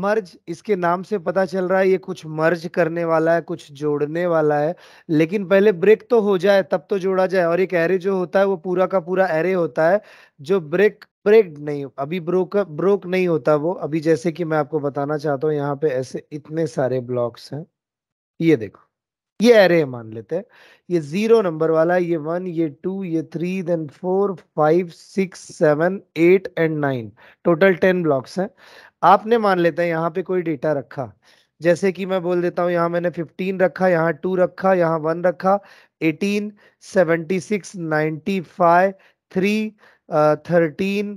मर्ज इसके नाम से पता चल रहा है ये कुछ मर्ज करने वाला है कुछ जोड़ने वाला है लेकिन पहले ब्रेक तो हो जाए तब तो जोड़ा जाए और एक एरे जो होता है वो पूरा का पूरा एरे होता है जो ब्रेक ब्रेक नहीं अभी ब्रोक ब्रोक नहीं होता वो अभी जैसे कि मैं आपको बताना चाहता हूँ यहाँ पे ऐसे इतने सारे ब्लॉक्स हैं ये देखो ये एरे मान लेते हैं ये जीरो नंबर वाला ये वन ये टू ये three then four five six seven eight and nine total ten blocks हैं आपने मान लेते हैं यहाँ पे कोई डेटा रखा जैसे कि मैं बोल देता हूँ यहाँ मैंने 15 रखा यहाँ 2 रखा यहाँ 1 रखा 18, 76, 95, 3, uh, 13,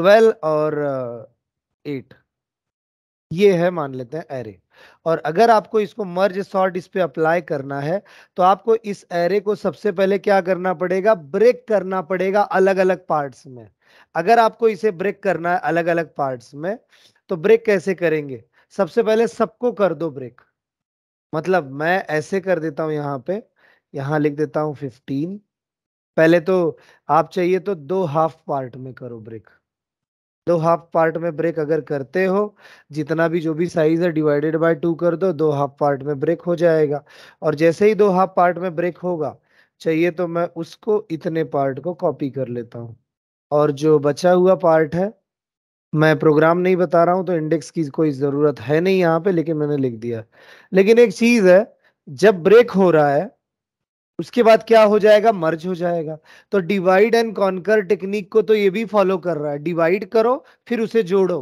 12 और uh, 8 ये है मान लेते हैं एरे और अगर आपको इसको मर्ज सॉर्ट इस पर अप्लाई करना है तो आपको इस एरे को सबसे पहले क्या करना पड़ेगा ब्रेक करना पड़ेगा अलग अलग पार्ट्स में अगर आपको इसे ब्रेक करना है अलग अलग पार्ट्स में तो ब्रेक कैसे करेंगे सबसे पहले सबको कर दो ब्रेक मतलब मैं ऐसे कर देता हूं यहाँ पे यहाँ लिख देता हूँ फिफ्टीन पहले तो आप चाहिए तो दो हाफ पार्ट में करो ब्रेक दो हाफ पार्ट में ब्रेक अगर करते हो जितना भी जो भी साइज है डिवाइडेड बाय टू कर दो दो हाफ पार्ट में ब्रेक हो जाएगा और जैसे ही दो हाफ पार्ट में ब्रेक होगा चाहिए तो मैं उसको इतने पार्ट को कॉपी कर लेता हूँ और जो बचा हुआ पार्ट है मैं प्रोग्राम नहीं बता रहा हूँ तो इंडेक्स की कोई ज़रूरत है नहीं यहाँ पे लेकिन मैंने लिख दिया लेकिन एक चीज़ है जब ब्रेक हो रहा है उसके बाद क्या हो जाएगा मर्ज हो जाएगा तो डिवाइड एंड कॉन्कर टेक्निक को तो ये भी फॉलो कर रहा है डिवाइड करो फिर उसे जोड़ो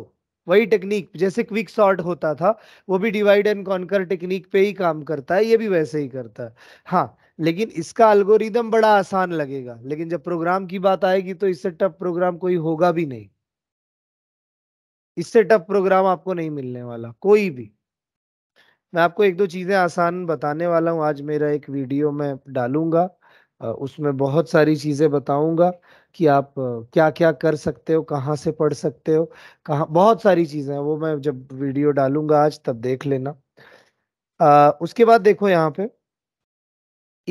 वही टेक्निक जैसे क्विक सॉर्ट होता था वो भी डिवाइड एंड कॉन्कर टेक्निक पे ही काम करता है ये भी वैसे ही करता है हाँ लेकिन इसका अल्गोरिदम बड़ा आसान लगेगा लेकिन जब प्रोग्राम की बात आएगी तो इससे टफ प्रोग्राम कोई होगा भी नहीं इससे टफ प्रोग्राम आपको नहीं मिलने वाला कोई भी मैं आपको एक दो चीज़ें आसान बताने वाला हूँ आज मेरा एक वीडियो मैं डालूंगा उसमें बहुत सारी चीज़ें बताऊंगा कि आप क्या क्या कर सकते हो कहाँ से पढ़ सकते हो कहा बहुत सारी चीज़ें हैं वो मैं जब वीडियो डालूंगा आज तब देख लेना आ, उसके बाद देखो यहाँ पे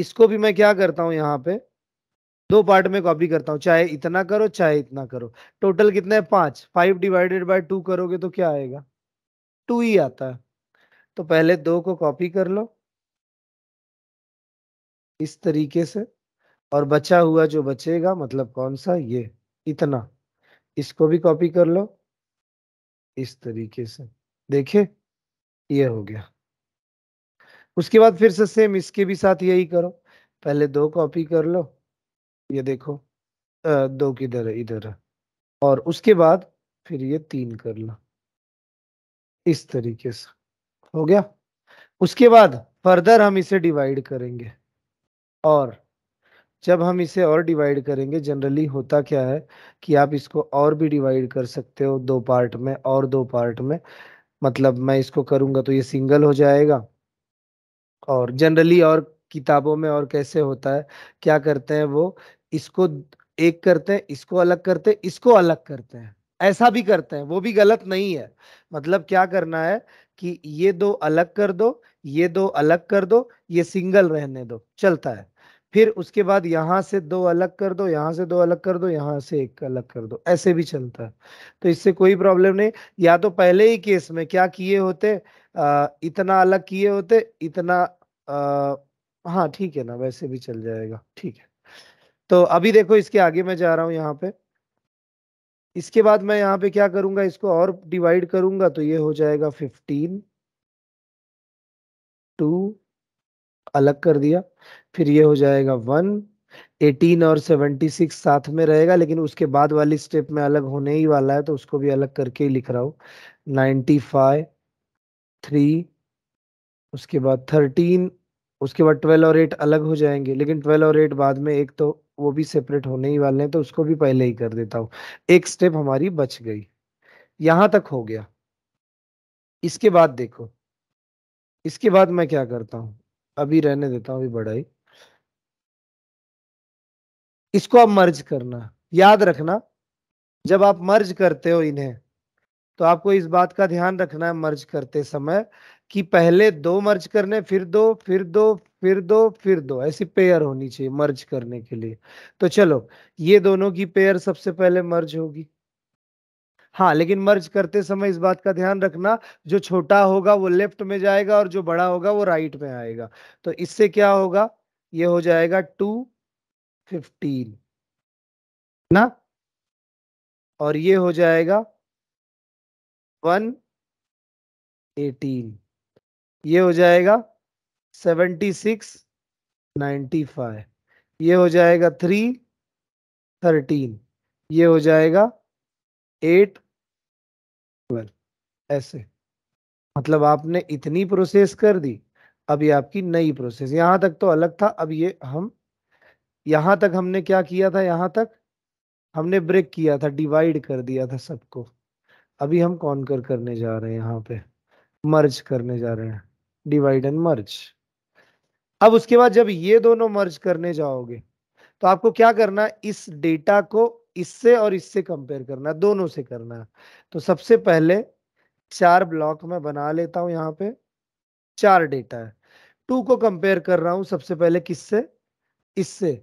इसको भी मैं क्या करता हूँ यहाँ पे दो पार्ट में कॉपी करता हूँ चाहे इतना करो चाहे इतना करो टोटल कितना है पांच फाइव डिवाइडेड बाय टू करोगे तो क्या आएगा टू ही आता है तो पहले दो को कॉपी कर लो इस तरीके से और बचा हुआ जो बचेगा मतलब कौन सा ये इतना इसको भी कॉपी कर लो इस तरीके से देखिए ये हो गया उसके बाद फिर से सेम इसके भी साथ यही करो पहले दो कॉपी कर लो ये देखो दो किधर है इधर है और उसके बाद फिर ये तीन कर लो इस तरीके से हो गया उसके बाद फर्दर हम इसे डिवाइड करेंगे और जब हम इसे और डिवाइड करेंगे जनरली होता क्या है कि आप इसको और भी डिवाइड कर सकते हो दो पार्ट में और दो पार्ट में मतलब मैं इसको करूंगा तो ये सिंगल हो जाएगा और जनरली और किताबों में और कैसे होता है क्या करते हैं वो इसको एक करते हैं इसको अलग करते हैं इसको अलग करते हैं ऐसा भी करते हैं वो भी गलत नहीं है मतलब क्या करना है कि ये दो अलग कर दो ये दो अलग कर दो ये सिंगल रहने दो चलता है फिर उसके बाद यहाँ से दो अलग कर दो यहाँ से दो अलग कर दो यहाँ से एक अलग कर दो ऐसे भी चलता है तो इससे कोई प्रॉब्लम नहीं या तो पहले ही केस में क्या किए होते आ, इतना अलग किए होते इतना आ, हाँ ठीक है ना वैसे भी चल जाएगा ठीक है तो अभी देखो इसके आगे मैं जा रहा हूँ यहाँ पे इसके बाद मैं यहाँ पे क्या करूंगा इसको और डिवाइड करूंगा तो ये हो जाएगा फिफ्टीन टू अलग कर दिया फिर ये हो जाएगा वन एटीन और सेवेंटी सिक्स साथ में रहेगा लेकिन उसके बाद वाली स्टेप में अलग होने ही वाला है तो उसको भी अलग करके ही लिख रहा हूँ नाइन्टी फाइव थ्री उसके बाद थर्टीन उसके बाद ट्वेल्व और एट अलग हो जाएंगे लेकिन ट्वेल्व और एट बाद में एक तो वो भी सेपरेट होने ही वाले हैं तो उसको भी पहले ही कर देता हूं एक स्टेप हमारी बच गई यहां तक हो गया इसके बाद देखो इसके बाद मैं क्या करता हूं अभी रहने देता हूं अभी ही इसको आप मर्ज करना याद रखना जब आप मर्ज करते हो इन्हें तो आपको इस बात का ध्यान रखना है मर्ज करते समय कि पहले दो मर्ज करने फिर दो फिर दो फिर दो फिर दो ऐसी पेयर होनी चाहिए मर्ज करने के लिए तो चलो ये दोनों की पेयर सबसे पहले मर्ज होगी हाँ लेकिन मर्ज करते समय इस बात का ध्यान रखना जो छोटा होगा वो लेफ्ट में जाएगा और जो बड़ा होगा वो राइट में आएगा तो इससे क्या होगा ये हो जाएगा टू फिफ्टीन ना और ये हो जाएगा वन एटीन ये हो जाएगा सेवेंटी सिक्स नाइन्टी फाइव ये हो जाएगा थ्री थर्टीन ये हो जाएगा एट ट्वेल्व ऐसे मतलब आपने इतनी प्रोसेस कर दी अभी आपकी नई प्रोसेस यहां तक तो अलग था अब ये हम यहां तक हमने क्या किया था यहाँ तक हमने ब्रेक किया था डिवाइड कर दिया था सबको अभी हम कॉन्कर करने जा रहे हैं यहाँ पे मर्ज करने जा रहे हैं डिवाइड एंड मर्ज अब उसके बाद जब ये दोनों मर्ज करने जाओगे तो आपको क्या करना इस डेटा को इससे और इससे कंपेयर करना दोनों से करना तो सबसे पहले चार ब्लॉक में बना लेता हूं यहाँ पे चार डेटा है टू को कंपेयर कर रहा हूं सबसे पहले किससे इससे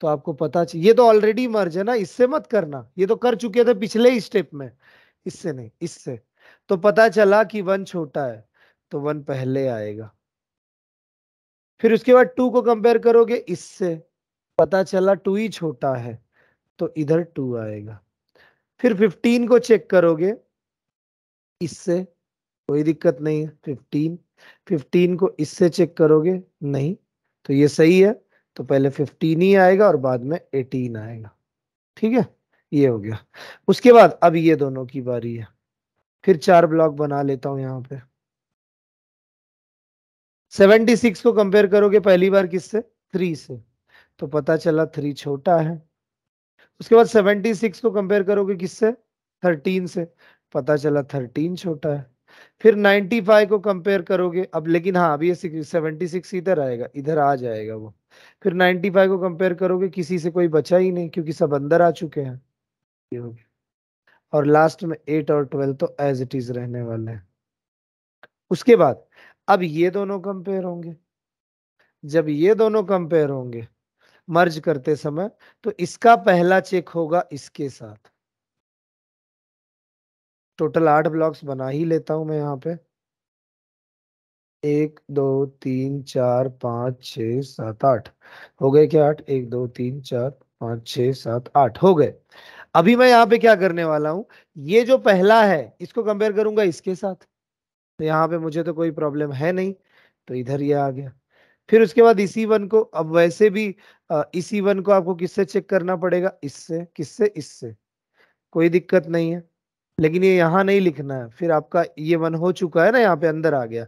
तो आपको पता ये तो ऑलरेडी मर्ज है ना इससे मत करना ये तो कर चुके थे पिछले ही स्टेप में इससे नहीं इससे तो पता चला कि वन छोटा है तो वन पहले आएगा फिर उसके बाद टू को कंपेयर करोगे इससे पता चला टू ही छोटा है तो इधर टू आएगा फिर फिफ्टीन को चेक करोगे इससे कोई दिक्कत नहीं है फिफ्टीन फिफ्टीन को इससे चेक करोगे नहीं तो ये सही है तो पहले फिफ्टीन ही आएगा और बाद में एटीन आएगा ठीक है ये हो गया उसके बाद अब ये दोनों की बारी है फिर चार ब्लॉक बना लेता हूं यहाँ पे सेवेंटी सिक्स को कंपेयर करोगे पहली बार किससे थ्री से तो पता चला थ्री छोटा है उसके बाद सेवेंटी सिक्स को कंपेयर करोगे किससे थर्टीन से पता चला थर्टीन छोटा है फिर नाइन्टी फाइव को कंपेयर करोगे अब लेकिन हाँ अभी सेवेंटी सिक्स इधर आएगा इधर आ जाएगा वो फिर नाइनटी फाइव को कंपेयर करोगे किसी से कोई बचा ही नहीं क्योंकि सब अंदर आ चुके हैं और लास्ट में एट और ट्वेल्व तो एज इट इज रहने वाले हैं उसके बाद अब ये दोनों कंपेयर होंगे जब ये दोनों कंपेयर होंगे मर्ज करते समय तो इसका पहला चेक होगा इसके साथ टोटल आठ ब्लॉक्स बना ही लेता हूं मैं यहां पे एक दो तीन चार पांच छ सात आठ हो गए क्या आठ एक दो तीन चार पांच छ सात आठ हो गए अभी मैं यहां पे क्या करने वाला हूं ये जो पहला है इसको कंपेयर करूंगा इसके साथ तो यहाँ पे मुझे तो कोई प्रॉब्लम है नहीं तो इधर ये आ गया फिर उसके बाद इसी वन को अब वैसे भी इसी वन को आपको किससे चेक करना पड़ेगा इससे किससे इससे कोई दिक्कत नहीं है लेकिन ये यहाँ नहीं लिखना है फिर आपका ये वन हो चुका है ना यहाँ पे अंदर आ गया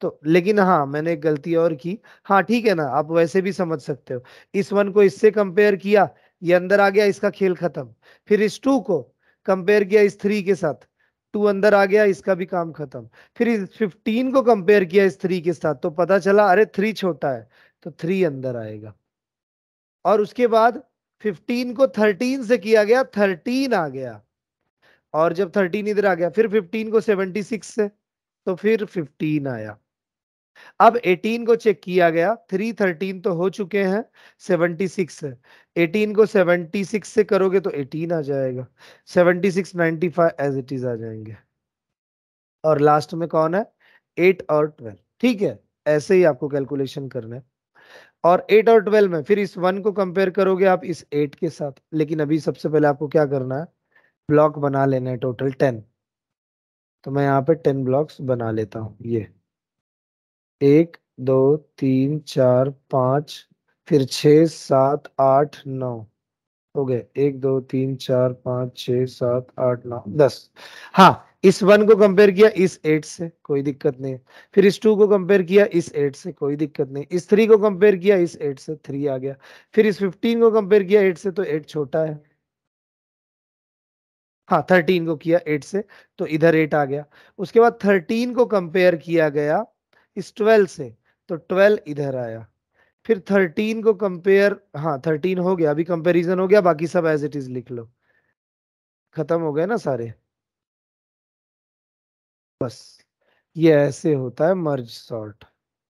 तो लेकिन हाँ मैंने एक गलती और की हाँ ठीक है ना आप वैसे भी समझ सकते हो इस वन को इससे कंपेयर किया ये अंदर आ गया इसका खेल खत्म फिर इस टू को कंपेयर किया इस थ्री के साथ टू अंदर आ गया इसका भी काम खत्म फिर इस फिफ्टीन को कंपेयर किया इस थ्री के साथ तो पता चला अरे थ्री छोटा है तो थ्री अंदर आएगा और उसके बाद फिफ्टीन को थर्टीन से किया गया थर्टीन आ गया और जब थर्टीन इधर आ गया फिर फिफ्टीन को सेवेंटी सिक्स से तो फिर फिफ्टीन आया अब 18 को चेक किया गया 313 तो हो चुके हैं 76 18 को 76 से करोगे तो 18 आ जाएगा 76 95 एज इट इज आ जाएंगे और लास्ट में कौन है 8 और 12 ठीक है ऐसे ही आपको कैलकुलेशन करना है और 8 और 12 में फिर इस 1 को कंपेयर करोगे आप इस 8 के साथ लेकिन अभी सबसे पहले आपको क्या करना है ब्लॉक बना लेना है टोटल टेन तो मैं यहाँ पे टेन ब्लॉक्स बना लेता हूँ ये एक दो तीन चार पाँच फिर छ सात आठ नौ हो गए एक दो तीन चार पाँच छ सात आठ नौ दस हाँ इस वन को कंपेयर किया इस एट से कोई दिक्कत नहीं फिर इस टू को कंपेयर किया इस एट से कोई दिक्कत नहीं इस थ्री को कंपेयर किया इस एट से थ्री आ गया फिर इस फिफ्टीन को कंपेयर किया एट से तो एट छोटा है हाँ थर्टीन को किया एट से तो इधर एट आ गया उसके बाद थर्टीन को कंपेयर किया गया इस ट्वेल्व से तो ट्वेल्व इधर आया फिर थर्टीन को कंपेयर हाँ थर्टीन हो गया अभी कंपेरिजन हो गया बाकी सब एज इट इज लिख लो खत्म हो गए ना सारे बस ये ऐसे होता है मर्ज सॉर्ट